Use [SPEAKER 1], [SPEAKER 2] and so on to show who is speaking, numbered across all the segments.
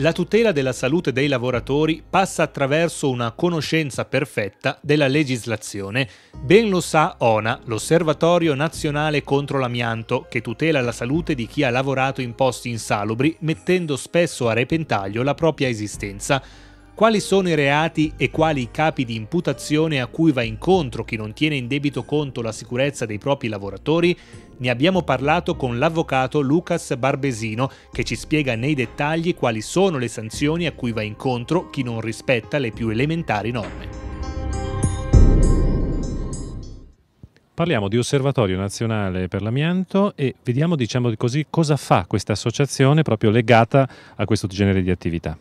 [SPEAKER 1] La tutela della salute dei
[SPEAKER 2] lavoratori passa attraverso una conoscenza perfetta della legislazione. Ben lo sa ONA, l'Osservatorio Nazionale contro l'amianto, che tutela la salute di chi ha lavorato in posti insalubri, mettendo spesso a repentaglio la propria esistenza quali sono i reati e quali i capi di imputazione a cui va incontro chi non tiene in debito conto la sicurezza dei propri lavoratori, ne abbiamo parlato con l'avvocato Lucas Barbesino che ci spiega nei dettagli quali sono le sanzioni a cui va incontro chi non rispetta le più elementari norme.
[SPEAKER 1] Parliamo di Osservatorio Nazionale per l'Amianto e vediamo, diciamo così, cosa fa questa associazione proprio legata a questo genere di attività.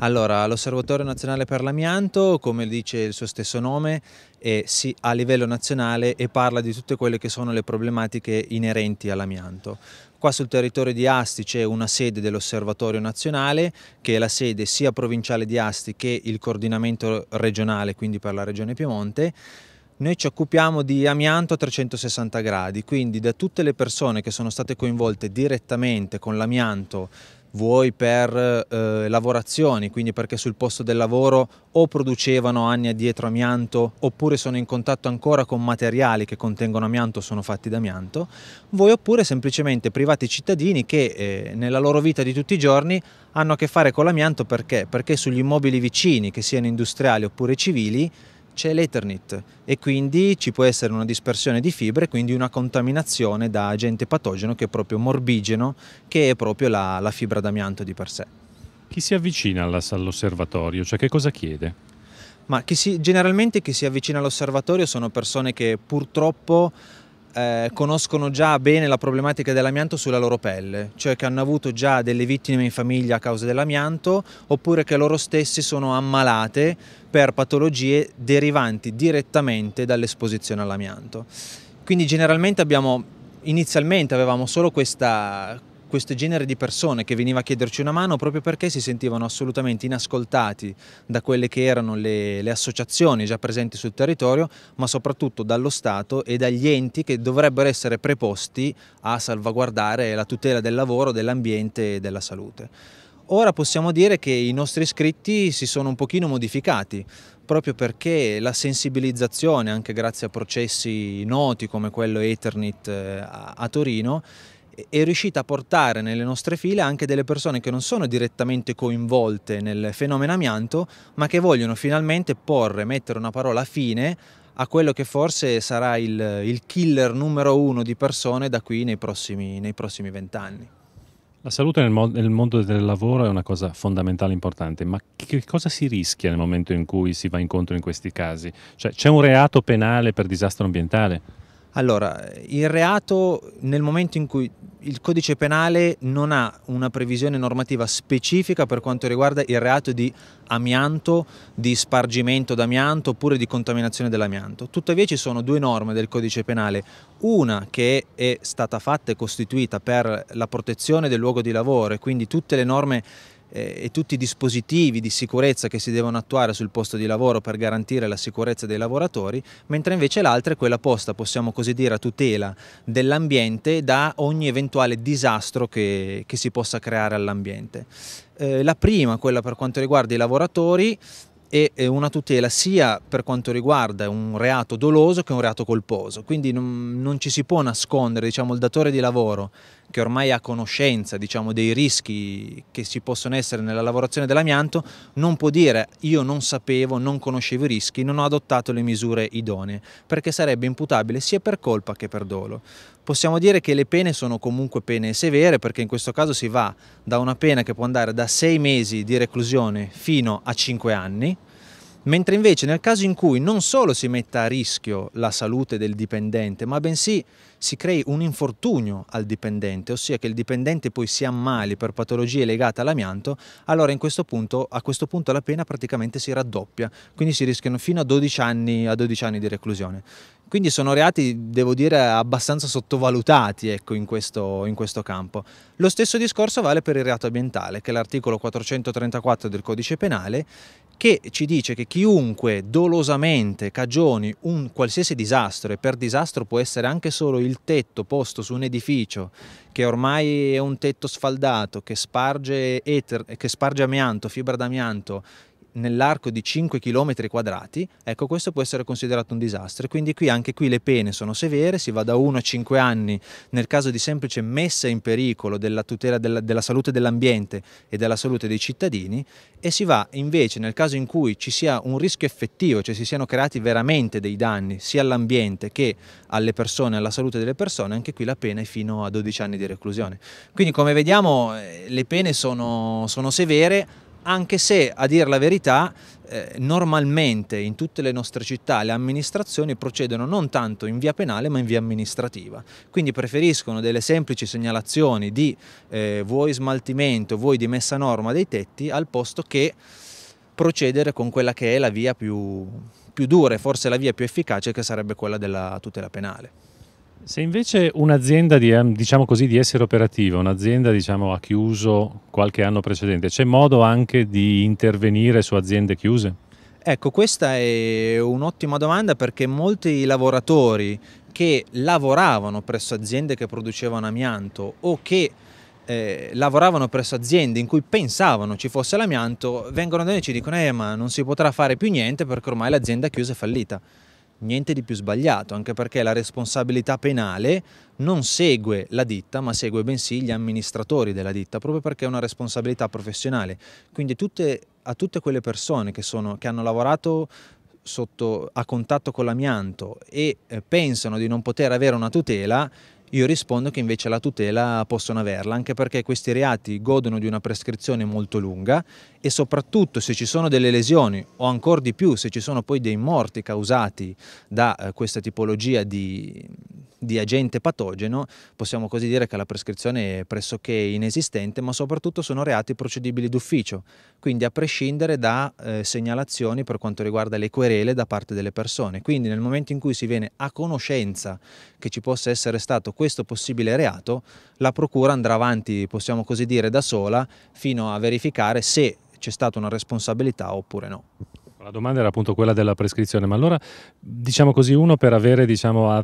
[SPEAKER 2] Allora, l'Osservatorio Nazionale per l'Amianto, come dice il suo stesso nome, è sì, a livello nazionale e parla di tutte quelle che sono le problematiche inerenti all'amianto. Qua sul territorio di Asti c'è una sede dell'Osservatorio Nazionale, che è la sede sia provinciale di Asti che il coordinamento regionale, quindi per la regione Piemonte. Noi ci occupiamo di amianto a 360 gradi, quindi da tutte le persone che sono state coinvolte direttamente con l'amianto vuoi per eh, lavorazioni, quindi perché sul posto del lavoro o producevano anni addietro amianto oppure sono in contatto ancora con materiali che contengono amianto o sono fatti d'amianto, vuoi oppure semplicemente privati cittadini che eh, nella loro vita di tutti i giorni hanno a che fare con l'amianto perché? Perché sugli immobili vicini, che siano industriali oppure civili, c'è l'Ethernet e quindi ci può essere una dispersione di fibre, quindi una contaminazione da agente patogeno che è proprio morbigeno, che è proprio la, la fibra d'amianto di per sé. Chi si avvicina all'osservatorio? Cioè che cosa chiede? Ma chi si, generalmente chi si avvicina all'osservatorio sono persone che purtroppo eh, conoscono già bene la problematica dell'amianto sulla loro pelle, cioè che hanno avuto già delle vittime in famiglia a causa dell'amianto oppure che loro stessi sono ammalate per patologie derivanti direttamente dall'esposizione all'amianto. Quindi generalmente abbiamo, inizialmente avevamo solo questa questo genere di persone che veniva a chiederci una mano proprio perché si sentivano assolutamente inascoltati da quelle che erano le, le associazioni già presenti sul territorio, ma soprattutto dallo Stato e dagli enti che dovrebbero essere preposti a salvaguardare la tutela del lavoro, dell'ambiente e della salute. Ora possiamo dire che i nostri iscritti si sono un pochino modificati, proprio perché la sensibilizzazione, anche grazie a processi noti come quello Eternit eh, a Torino, è riuscita a portare nelle nostre file anche delle persone che non sono direttamente coinvolte nel fenomeno amianto, ma che vogliono finalmente porre, mettere una parola fine a quello che forse sarà il, il killer numero uno di persone da qui nei prossimi vent'anni.
[SPEAKER 1] La salute nel, mo- nel, mondo del lavoro è una cosa fondamentale, importante, ma che cosa si rischia nel momento in cui si va incontro in questi casi? Cioè, c'è un reato penale per disastro ambientale?
[SPEAKER 2] Allora, il reato nel momento in cui il codice penale non ha una previsione normativa specifica per quanto riguarda il reato di amianto, di spargimento d'amianto oppure di contaminazione dell'amianto. Tuttavia ci sono due norme del codice penale, una che è stata fatta e costituita per la protezione del luogo di lavoro e quindi tutte le norme eh, e tutti i dispositivi di sicurezza che si devono attuare sul posto di lavoro per garantire la sicurezza dei lavoratori, mentre invece l'altra è quella posta, possiamo così dire, a tutela dell'ambiente da ogni eventuale disastro che, che si possa creare all'ambiente. Eh, la prima, quella per quanto riguarda i lavoratori, è una tutela sia per quanto riguarda un reato doloso che un reato colposo, quindi non, non ci si può nascondere, diciamo, il datore di lavoro che ormai ha conoscenza diciamo, dei rischi che ci possono essere nella lavorazione dell'amianto non può dire io non sapevo, non conoscevo i rischi, non ho adottato le misure idonee, perché sarebbe imputabile sia per colpa che per dolo. Possiamo dire che le pene sono comunque pene severe perché in questo caso si va da una pena che può andare da 6 mesi di reclusione fino a 5 anni, mentre invece nel caso in cui non solo si metta a rischio la salute del dipendente, ma bensì si crei un infortunio al dipendente, ossia che il dipendente poi si ammali per patologie legate all'amianto, allora questo punto, a questo punto la pena praticamente si raddoppia, quindi si rischiano fino a 12 anni, a 12 anni di reclusione. Quindi sono reati, devo dire, abbastanza sottovalutati ecco, in, questo, in, questo, campo. Lo stesso discorso vale per il reato ambientale, che è l'articolo 434 del codice penale che ci dice che chiunque dolosamente cagioni un qualsiasi disastro, e per disastro può essere anche solo il tetto posto su un edificio che ormai è un tetto sfaldato, che sparge, eter, che sparge amianto, fibra d'amianto nell'arco di 5 km quadrati, ecco questo può essere considerato un disastro. Quindi qui anche qui le pene sono severe, si va da 1 a 5 anni nel caso di semplice messa in pericolo della tutela della, della salute dell'ambiente e della salute dei cittadini e si va invece nel caso in cui ci sia un rischio effettivo, cioè si siano creati veramente dei danni sia all'ambiente che alle persone, alla salute delle persone, anche qui la pena è fino a 12 anni di reclusione. Quindi come vediamo eh, le pene sono, sono severe, anche se a dire la verità eh, normalmente in tutte le nostre città le amministrazioni procedono non tanto in via penale ma in via amministrativa, quindi preferiscono delle semplici segnalazioni di eh, vuoi smaltimento, vuoi di messa a norma dei tetti al posto che procedere con quella che è la via più, più dura e forse la via più efficace che sarebbe quella della tutela penale.
[SPEAKER 1] Se invece un'azienda di, ehm, diciamo così, di essere operativa, un'azienda diciamo, ha chiuso qualche anno precedente, c'è modo anche di intervenire su aziende chiuse?
[SPEAKER 2] Ecco, questa è un'ottima domanda perché molti lavoratori che lavoravano presso aziende che producevano amianto o che eh, lavoravano presso aziende in cui pensavano ci fosse l'amianto, vengono da noi e ci dicono eh, ma non si potrà fare più niente perché ormai l'azienda chiusa è fallita niente di più sbagliato, anche perché la responsabilità penale non segue la ditta, ma segue bensì gli amministratori della ditta, proprio perché è una responsabilità professionale. Quindi tutte, a tutte quelle persone che, sono, che hanno lavorato sotto, a contatto con l'amianto e eh, pensano di non poter avere una tutela, io rispondo che invece la tutela possono averla, anche perché questi reati godono di una prescrizione molto lunga e soprattutto se ci sono delle lesioni o ancora di più se ci sono poi dei morti causati da eh, questa tipologia di, di agente patogeno, possiamo così dire che la prescrizione è pressoché inesistente, ma soprattutto sono reati procedibili d'ufficio, quindi a prescindere da eh, segnalazioni per quanto riguarda le querele da parte delle persone. Quindi nel momento in cui si viene a conoscenza che ci possa essere stato questo possibile reato, la procura andrà avanti, possiamo così dire, da sola fino a verificare se c'è stata una responsabilità oppure no.
[SPEAKER 1] La domanda era appunto quella della prescrizione, ma allora diciamo così uno per avere diciamo,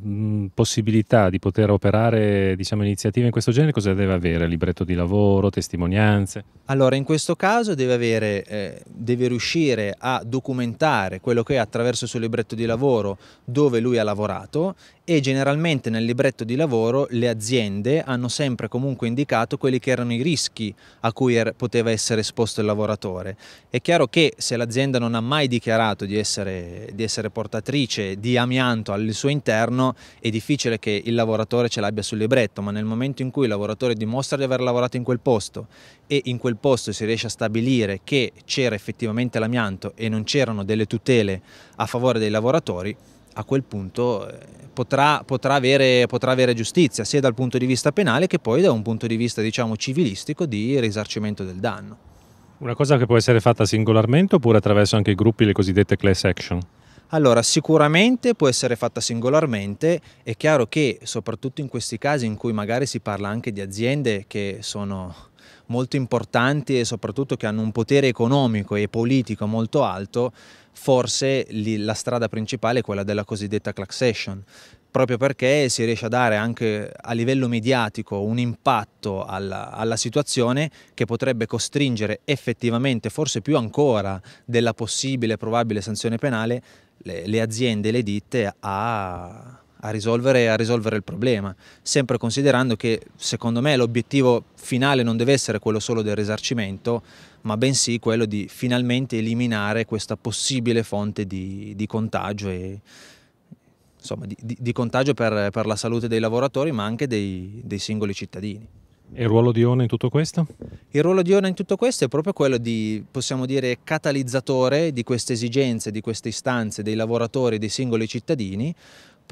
[SPEAKER 1] possibilità di poter operare diciamo, iniziative in questo genere cosa deve avere? Libretto di lavoro, testimonianze?
[SPEAKER 2] Allora in questo caso deve, avere, eh, deve riuscire a documentare quello che è attraverso il suo libretto di lavoro dove lui ha lavorato e generalmente nel libretto di lavoro le aziende hanno sempre comunque indicato quelli che erano i rischi a cui er poteva essere esposto il lavoratore. È chiaro che se l'azienda non ha mai dichiarato di essere, di essere portatrice di amianto al suo interno è difficile che il lavoratore ce l'abbia sul libretto, ma nel momento in cui il lavoratore dimostra di aver lavorato in quel posto e in quel posto si riesce a stabilire che c'era effettivamente l'amianto e non c'erano delle tutele a favore dei lavoratori, a quel punto eh, potrà, potrà, avere, potrà, avere, giustizia sia dal punto di vista penale che poi da un punto di vista diciamo, civilistico di risarcimento del danno.
[SPEAKER 1] Una cosa che può essere fatta singolarmente oppure attraverso anche i gruppi, le cosiddette class action?
[SPEAKER 2] Allora, sicuramente può essere fatta singolarmente, è chiaro che soprattutto in questi casi in cui magari si parla anche di aziende che sono molto importanti e soprattutto che hanno un potere economico e politico molto alto, forse la strada principale è quella della cosiddetta class action, proprio perché si riesce a dare anche a livello mediatico un impatto alla, alla, situazione che potrebbe costringere effettivamente, forse più ancora della possibile probabile sanzione penale, le, le aziende e le ditte a, a, risolvere, a risolvere il problema, sempre considerando che secondo me l'obiettivo finale non deve essere quello solo del risarcimento, ma bensì quello di finalmente eliminare questa possibile fonte di, di contagio e, insomma, di, di, di, contagio per, per, la salute dei lavoratori ma anche dei, dei singoli cittadini.
[SPEAKER 1] E il ruolo di Ona in tutto questo?
[SPEAKER 2] Il ruolo di Ona in tutto questo è proprio quello di, possiamo dire, catalizzatore di queste esigenze, di queste istanze dei lavoratori, dei singoli cittadini,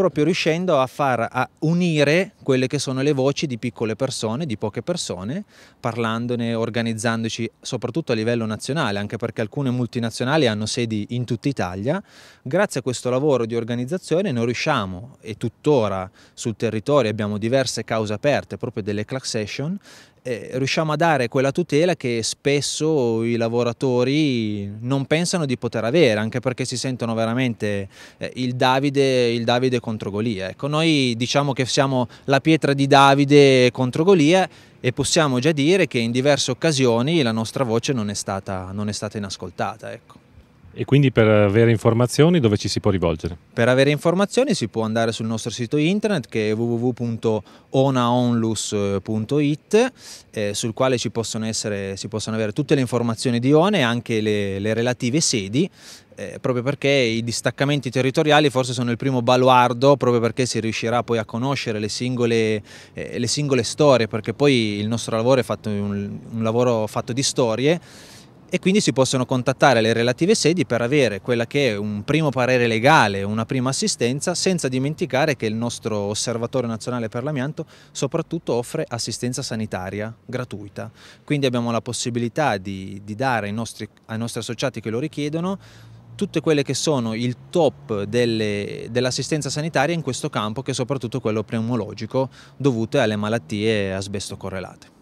[SPEAKER 2] proprio riuscendo a far a unire quelle che sono le voci di piccole persone, di poche persone, parlandone, organizzandoci soprattutto a livello nazionale, anche perché alcune multinazionali hanno sedi in tutta Italia. Grazie a questo lavoro di organizzazione noi riusciamo, e tuttora sul territorio abbiamo diverse cause aperte, proprio delle class session, eh, riusciamo a dare quella tutela che spesso i lavoratori non pensano di poter avere, anche perché si sentono veramente eh, il, Davide, il, Davide, contro Golia. Ecco, noi diciamo che siamo la pietra di Davide contro Golia e possiamo già dire che in diverse occasioni la nostra voce non è stata, non è stata inascoltata. Ecco.
[SPEAKER 1] E quindi per avere informazioni dove ci si può rivolgere?
[SPEAKER 2] Per avere informazioni si può andare sul nostro sito internet che è www.onaonlus.it eh, sul quale ci possono essere, si possono avere tutte le informazioni di ONE e anche le, le relative sedi eh, proprio perché i distaccamenti territoriali forse sono il primo baluardo, proprio perché si riuscirà poi a conoscere le singole, eh, le singole storie, perché poi il nostro lavoro è fatto un, un lavoro fatto di storie e quindi si possono contattare le relative sedi per avere quella che è un primo parere legale, una prima assistenza, senza dimenticare che il nostro Osservatorio Nazionale per l'Amianto soprattutto offre assistenza sanitaria gratuita. Quindi abbiamo la possibilità di, di dare ai nostri, ai nostri associati che lo richiedono tutte quelle che sono il top dell'assistenza dell sanitaria in questo campo che è soprattutto quello pneumologico dovute alle malattie asbesto correlate.